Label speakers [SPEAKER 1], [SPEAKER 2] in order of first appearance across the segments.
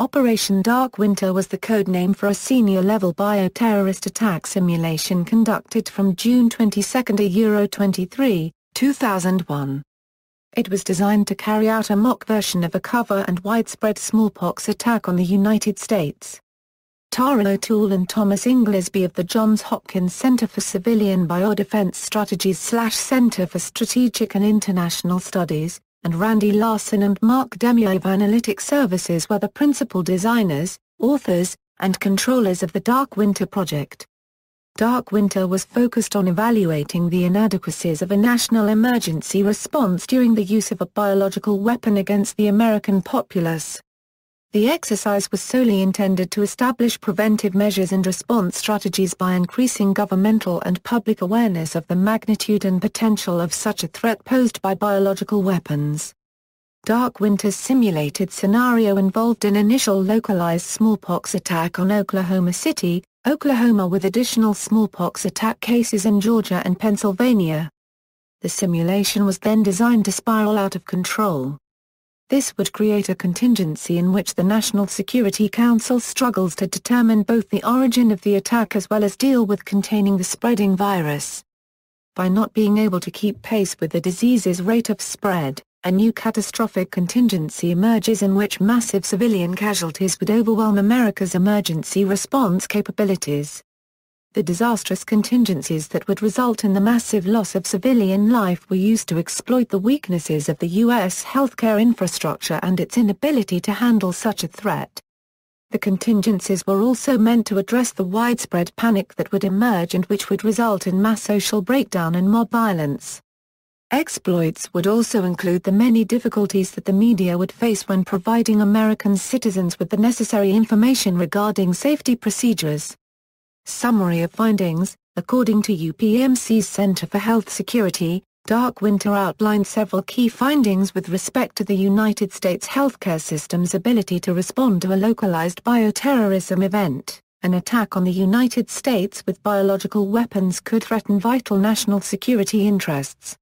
[SPEAKER 1] Operation Dark Winter was the code name for a senior-level bioterrorist attack simulation conducted from June 22 to Euro 23, 2001. It was designed to carry out a mock version of a cover and widespread smallpox attack on the United States. Tara O'Toole and Thomas Inglesby of the Johns Hopkins Center for Civilian Biodefense Strategies Center for Strategic and International Studies, and Randy Larson and Mark Demio of Analytic Services were the principal designers, authors, and controllers of the Dark Winter project. Dark Winter was focused on evaluating the inadequacies of a national emergency response during the use of a biological weapon against the American populace. The exercise was solely intended to establish preventive measures and response strategies by increasing governmental and public awareness of the magnitude and potential of such a threat posed by biological weapons. Dark Winter's simulated scenario involved an initial localized smallpox attack on Oklahoma City, Oklahoma with additional smallpox attack cases in Georgia and Pennsylvania. The simulation was then designed to spiral out of control. This would create a contingency in which the National Security Council struggles to determine both the origin of the attack as well as deal with containing the spreading virus. By not being able to keep pace with the disease's rate of spread, a new catastrophic contingency emerges in which massive civilian casualties would overwhelm America's emergency response capabilities. The disastrous contingencies that would result in the massive loss of civilian life were used to exploit the weaknesses of the U.S. healthcare infrastructure and its inability to handle such a threat. The contingencies were also meant to address the widespread panic that would emerge and which would result in mass social breakdown and mob violence. Exploits would also include the many difficulties that the media would face when providing American citizens with the necessary information regarding safety procedures. Summary of findings According to UPMC's Center for Health Security, Dark Winter outlined several key findings with respect to the United States healthcare system's ability to respond to a localized bioterrorism event. An attack on the United States with biological weapons could threaten vital national security interests.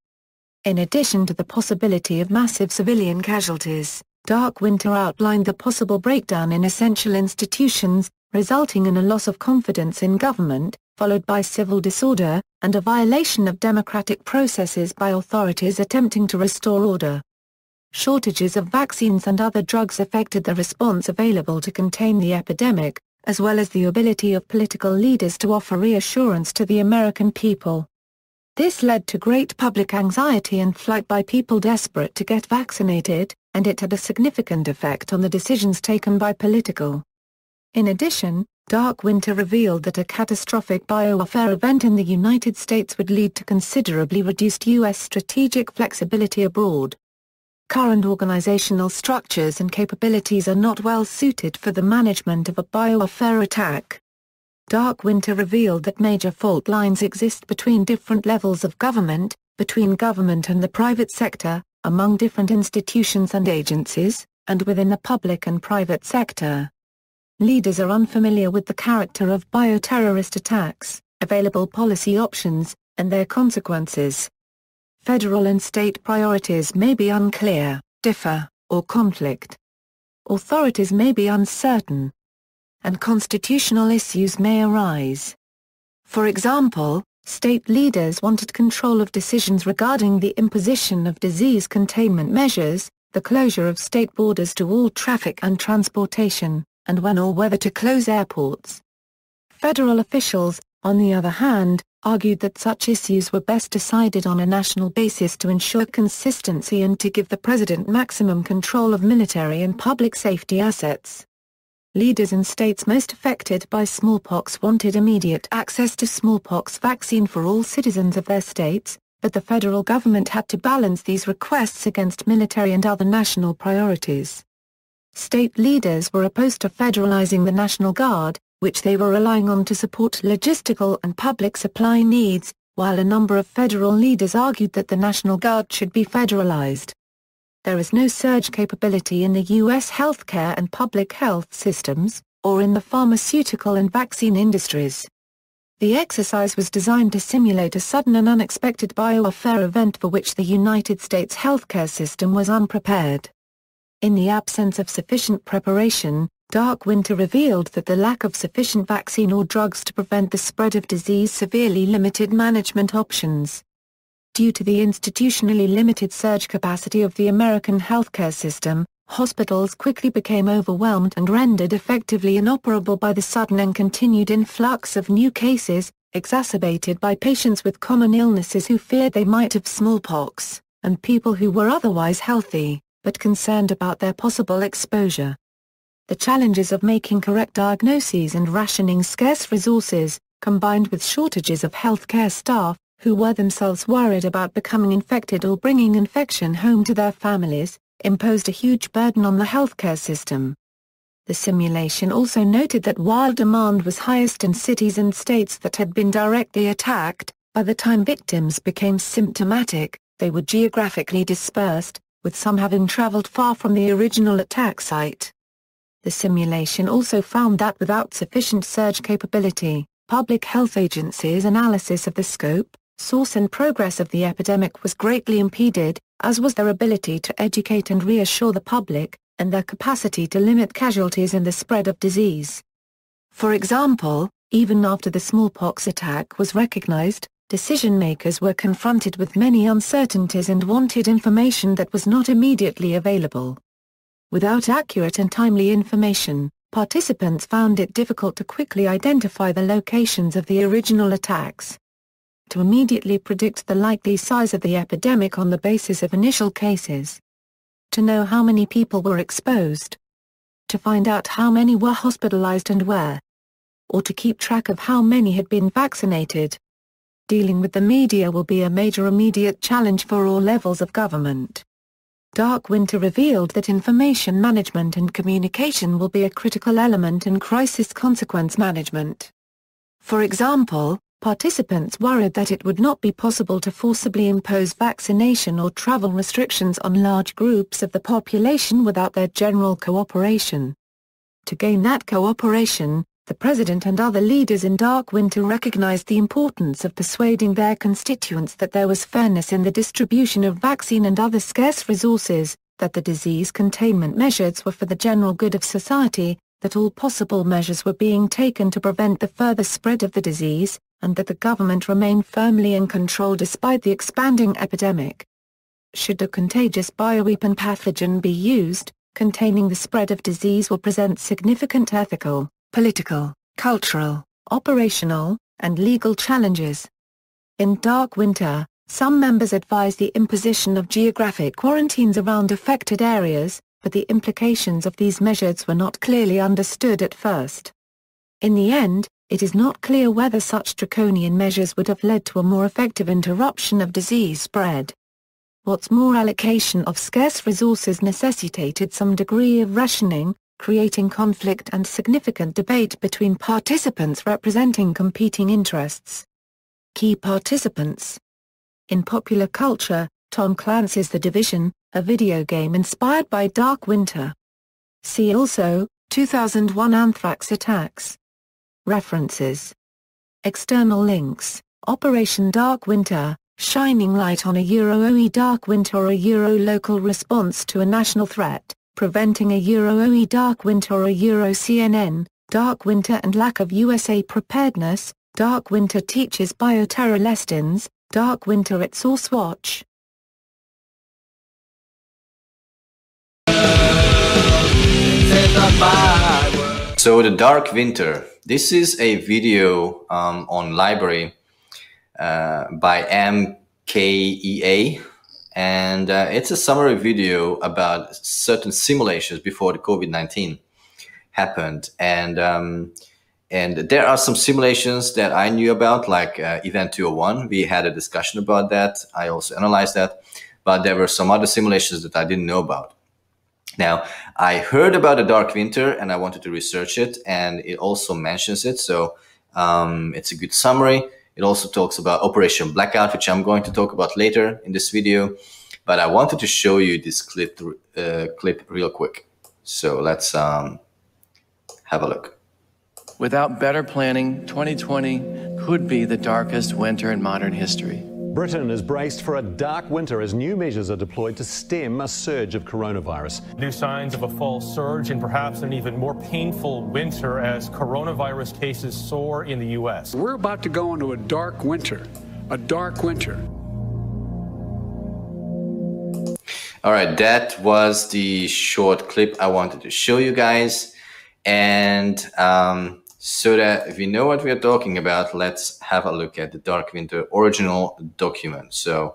[SPEAKER 1] In addition to the possibility of massive civilian casualties, Dark Winter outlined the possible breakdown in essential institutions, resulting in a loss of confidence in government, followed by civil disorder, and a violation of democratic processes by authorities attempting to restore order. Shortages of vaccines and other drugs affected the response available to contain the epidemic, as well as the ability of political leaders to offer reassurance to the American people. This led to great public anxiety and flight by people desperate to get vaccinated, and it had a significant effect on the decisions taken by political, in addition, Dark Winter revealed that a catastrophic biowarfare event in the United States would lead to considerably reduced U.S. strategic flexibility abroad. Current organizational structures and capabilities are not well suited for the management of a biowarfare attack. Dark Winter revealed that major fault lines exist between different levels of government, between government and the private sector, among different institutions and agencies, and within the public and private sector leaders are unfamiliar with the character of bioterrorist attacks, available policy options, and their consequences. Federal and state priorities may be unclear, differ, or conflict. Authorities may be uncertain. And constitutional issues may arise. For example, state leaders wanted control of decisions regarding the imposition of disease containment measures, the closure of state borders to all traffic and transportation, and when or whether to close airports. Federal officials, on the other hand, argued that such issues were best decided on a national basis to ensure consistency and to give the president maximum control of military and public safety assets. Leaders in states most affected by smallpox wanted immediate access to smallpox vaccine for all citizens of their states, but the federal government had to balance these requests against military and other national priorities state leaders were opposed to federalizing the National Guard, which they were relying on to support logistical and public supply needs, while a number of federal leaders argued that the National Guard should be federalized. There is no surge capability in the U.S. healthcare and public health systems, or in the pharmaceutical and vaccine industries. The exercise was designed to simulate a sudden and unexpected bioaffair event for which the United States healthcare system was unprepared. In the absence of sufficient preparation, Dark Winter revealed that the lack of sufficient vaccine or drugs to prevent the spread of disease severely limited management options. Due to the institutionally limited surge capacity of the American healthcare system, hospitals quickly became overwhelmed and rendered effectively inoperable by the sudden and continued influx of new cases, exacerbated by patients with common illnesses who feared they might have smallpox, and people who were otherwise healthy but concerned about their possible exposure. The challenges of making correct diagnoses and rationing scarce resources, combined with shortages of healthcare staff, who were themselves worried about becoming infected or bringing infection home to their families, imposed a huge burden on the healthcare system. The simulation also noted that while demand was highest in cities and states that had been directly attacked, by the time victims became symptomatic, they were geographically dispersed, with some having traveled far from the original attack site. The simulation also found that without sufficient surge capability, Public Health agencies' analysis of the scope, source and progress of the epidemic was greatly impeded, as was their ability to educate and reassure the public, and their capacity to limit casualties and the spread of disease. For example, even after the smallpox attack was recognized, decision makers were confronted with many uncertainties and wanted information that was not immediately available. Without accurate and timely information, participants found it difficult to quickly identify the locations of the original attacks. To immediately predict the likely size of the epidemic on the basis of initial cases. To know how many people were exposed. To find out how many were hospitalized and where. Or to keep track of how many had been vaccinated dealing with the media will be a major immediate challenge for all levels of government. Dark Winter revealed that information management and communication will be a critical element in crisis consequence management. For example, participants worried that it would not be possible to forcibly impose vaccination or travel restrictions on large groups of the population without their general cooperation. To gain that cooperation, the president and other leaders in dark winter recognized the importance of persuading their constituents that there was fairness in the distribution of vaccine and other scarce resources, that the disease containment measures were for the general good of society, that all possible measures were being taken to prevent the further spread of the disease, and that the government remained firmly in control despite the expanding epidemic. Should a contagious bioweapon pathogen be used, containing the spread of disease will present significant ethical, political, cultural, operational, and legal challenges. In dark winter, some members advise the imposition of geographic quarantines around affected areas, but the implications of these measures were not clearly understood at first. In the end, it is not clear whether such draconian measures would have led to a more effective interruption of disease spread. What's more allocation of scarce resources necessitated some degree of rationing, creating conflict and significant debate between participants representing competing interests. Key participants In popular culture, Tom Clancy's The Division, a video game inspired by Dark Winter. See also, 2001 Anthrax attacks. References External links Operation Dark Winter, shining light on a Euro-OE Dark Winter or a Euro-local response to a national threat preventing a Euro-OE dark winter or a Euro-CNN, dark winter and lack of USA preparedness, dark winter teaches bioterror lessons, dark winter at source watch.
[SPEAKER 2] So the dark winter, this is a video um, on library uh, by MKEA, and uh, it's a summary video about certain simulations before the COVID nineteen happened, and um, and there are some simulations that I knew about, like uh, Event Two Hundred oh One. We had a discussion about that. I also analyzed that, but there were some other simulations that I didn't know about. Now, I heard about the Dark Winter and I wanted to research it, and it also mentions it, so um, it's a good summary. It also talks about Operation Blackout, which I'm going to talk about later in this video. But I wanted to show you this clip, uh, clip real quick. So let's um, have a look. Without better planning, 2020
[SPEAKER 1] could be the darkest winter in modern history. Britain is braced for a dark winter as new measures are deployed to stem a surge of coronavirus. New signs of a fall surge and perhaps an even more painful winter as coronavirus cases soar in the U.S. We're about to go into a dark winter, a dark winter.
[SPEAKER 2] All right, that was the short clip I wanted to show you guys. And, um, so that we know what we are talking about, let's have a look at the Dark Winter original document. So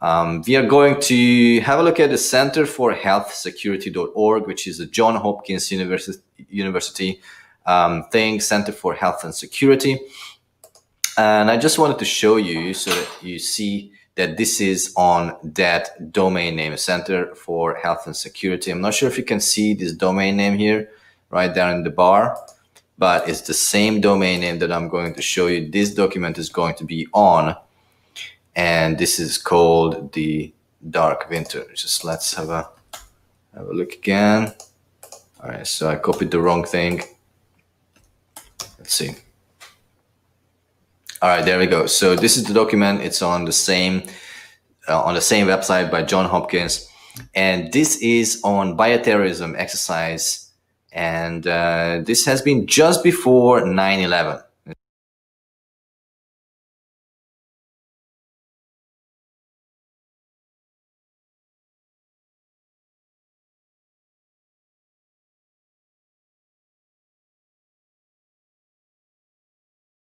[SPEAKER 2] um, we are going to have a look at the Center for Health Security.org, which is a John Hopkins University, University um, thing, Center for Health and Security. And I just wanted to show you so that you see that this is on that domain name, Center for Health and Security. I'm not sure if you can see this domain name here, right there in the bar but it's the same domain name that I'm going to show you. This document is going to be on, and this is called the dark winter. Just let's have a, have a look again. All right, so I copied the wrong thing. Let's see. All right, there we go. So this is the document. It's on the same uh, on the same website by John Hopkins, and this is on bioterrorism exercise
[SPEAKER 1] and uh, this has been just before 9 11.